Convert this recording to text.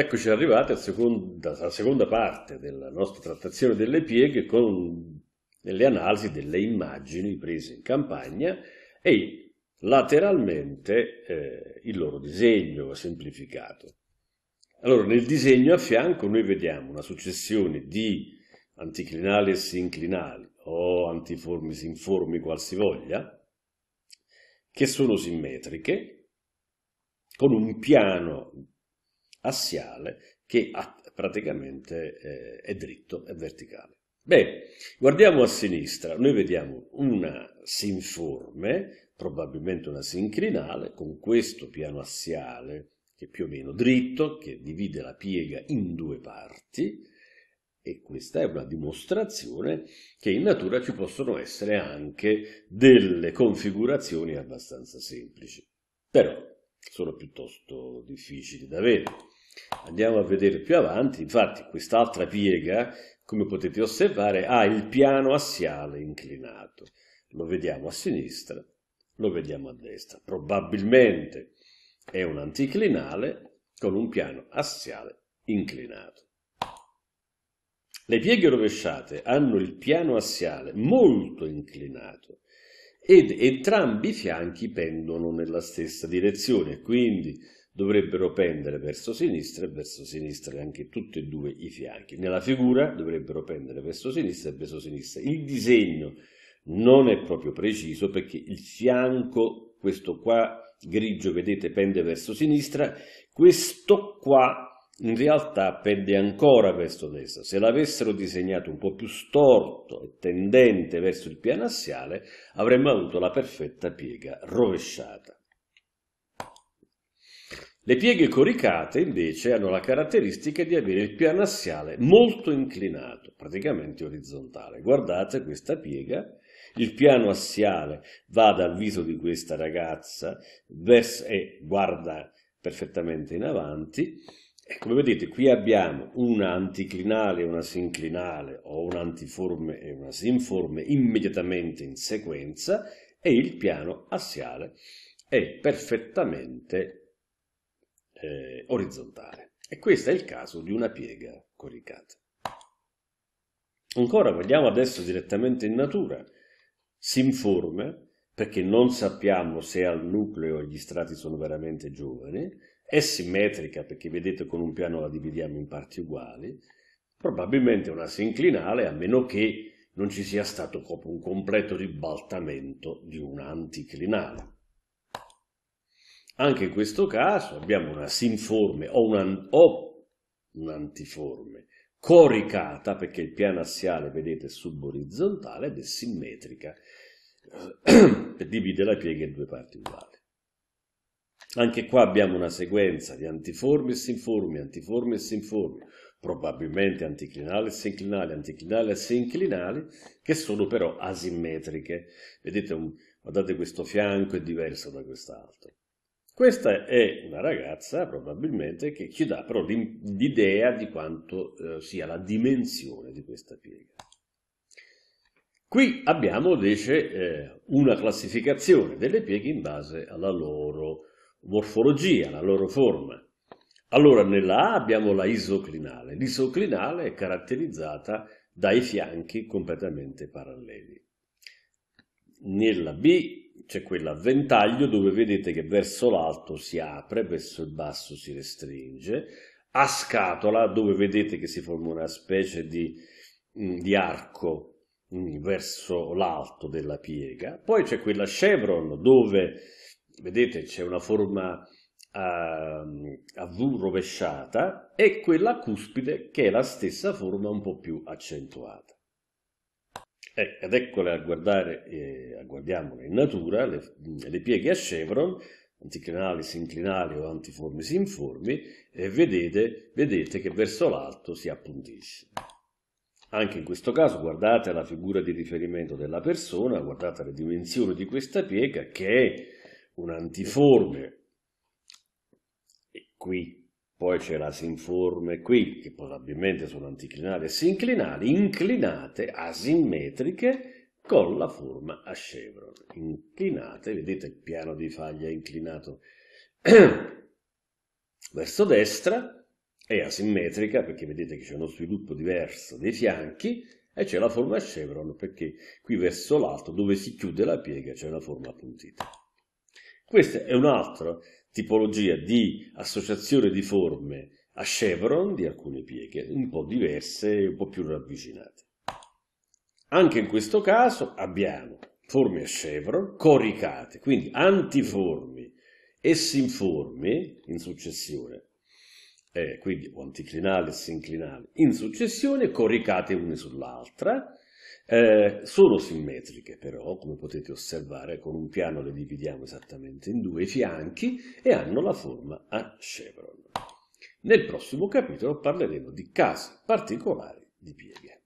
Eccoci arrivati alla seconda, alla seconda, parte della nostra trattazione delle pieghe con le analisi delle immagini prese in campagna e lateralmente eh, il loro disegno semplificato. Allora, nel disegno a fianco noi vediamo una successione di anticlinali e sinclinali o antiformi sinformi qualsivoglia che sono simmetriche con un piano assiale che praticamente eh, è dritto e verticale. Bene, guardiamo a sinistra, noi vediamo una sinforme, probabilmente una sincrinale, con questo piano assiale che è più o meno dritto, che divide la piega in due parti, e questa è una dimostrazione che in natura ci possono essere anche delle configurazioni abbastanza semplici, però sono piuttosto difficili da avere. Andiamo a vedere più avanti, infatti quest'altra piega, come potete osservare, ha il piano assiale inclinato. Lo vediamo a sinistra, lo vediamo a destra. Probabilmente è un anticlinale con un piano assiale inclinato. Le pieghe rovesciate hanno il piano assiale molto inclinato ed entrambi i fianchi pendono nella stessa direzione, quindi dovrebbero pendere verso sinistra e verso sinistra anche tutti e due i fianchi. Nella figura dovrebbero pendere verso sinistra e verso sinistra. Il disegno non è proprio preciso perché il fianco, questo qua grigio vedete pende verso sinistra, questo qua in realtà pende ancora verso destra. Se l'avessero disegnato un po' più storto e tendente verso il piano assiale, avremmo avuto la perfetta piega rovesciata. Le pieghe coricate invece hanno la caratteristica di avere il piano assiale molto inclinato, praticamente orizzontale. Guardate questa piega, il piano assiale va dal viso di questa ragazza verso, e guarda perfettamente in avanti. E come vedete qui abbiamo una anticlinale e una sinclinale o un'antiforme e una sinforme immediatamente in sequenza e il piano assiale è perfettamente eh, orizzontale. E questo è il caso di una piega coricata. Ancora vogliamo adesso direttamente in natura, si informa perché non sappiamo se al nucleo gli strati sono veramente giovani, è simmetrica perché vedete con un piano la dividiamo in parti uguali, probabilmente una sinclinale a meno che non ci sia stato proprio un completo ribaltamento di una anticlinale. Anche in questo caso abbiamo una sinforme o, una, o un'antiforme coricata, perché il piano assiale, vedete, è suborizzontale ed è simmetrica, divide la piega in due parti uguali. Anche qua abbiamo una sequenza di antiformi e sinformi, antiformi e sinformi, probabilmente anticlinali e sinclinali, anticlinali e sinclinali, che sono però asimmetriche. Vedete, un, guardate questo fianco è diverso da quest'altro. Questa è una ragazza probabilmente che ci dà però l'idea di quanto eh, sia la dimensione di questa piega. Qui abbiamo invece eh, una classificazione delle pieghe in base alla loro morfologia, alla loro forma. Allora nella A abbiamo la isoclinale. L'isoclinale è caratterizzata dai fianchi completamente paralleli. Nella B c'è quella a ventaglio dove vedete che verso l'alto si apre, verso il basso si restringe, a scatola dove vedete che si forma una specie di, mm, di arco mm, verso l'alto della piega, poi c'è quella chevron dove vedete c'è una forma a, ehm, a V rovesciata e quella cuspide che è la stessa forma un po' più accentuata. Eh, ed eccole a guardare, eh, guardiamole in natura, le, le pieghe a chevron, anticlinali sinclinali o antiformi sinformi, e vedete, vedete che verso l'alto si appuntisce. Anche in questo caso guardate la figura di riferimento della persona, guardate le dimensioni di questa piega che è un'antiforme, qui poi c'è la sinforme qui, che probabilmente sono anticlinali e sinclinali, inclinate, asimmetriche, con la forma a chevron. Inclinate, vedete il piano di faglia inclinato verso destra, è asimmetrica perché vedete che c'è uno sviluppo diverso dei fianchi, e c'è la forma a chevron perché qui verso l'alto, dove si chiude la piega, c'è una forma appuntita. Questo è un altro tipologia di associazione di forme a chevron di alcune pieghe, un po' diverse e un po' più ravvicinate. Anche in questo caso abbiamo forme a chevron coricate, quindi antiformi e sinformi in successione, eh, quindi o anticlinali e sinclinali in successione, coricate une sull'altra, eh, sono simmetriche però, come potete osservare, con un piano le dividiamo esattamente in due fianchi e hanno la forma a chevron. Nel prossimo capitolo parleremo di casi particolari di pieghe.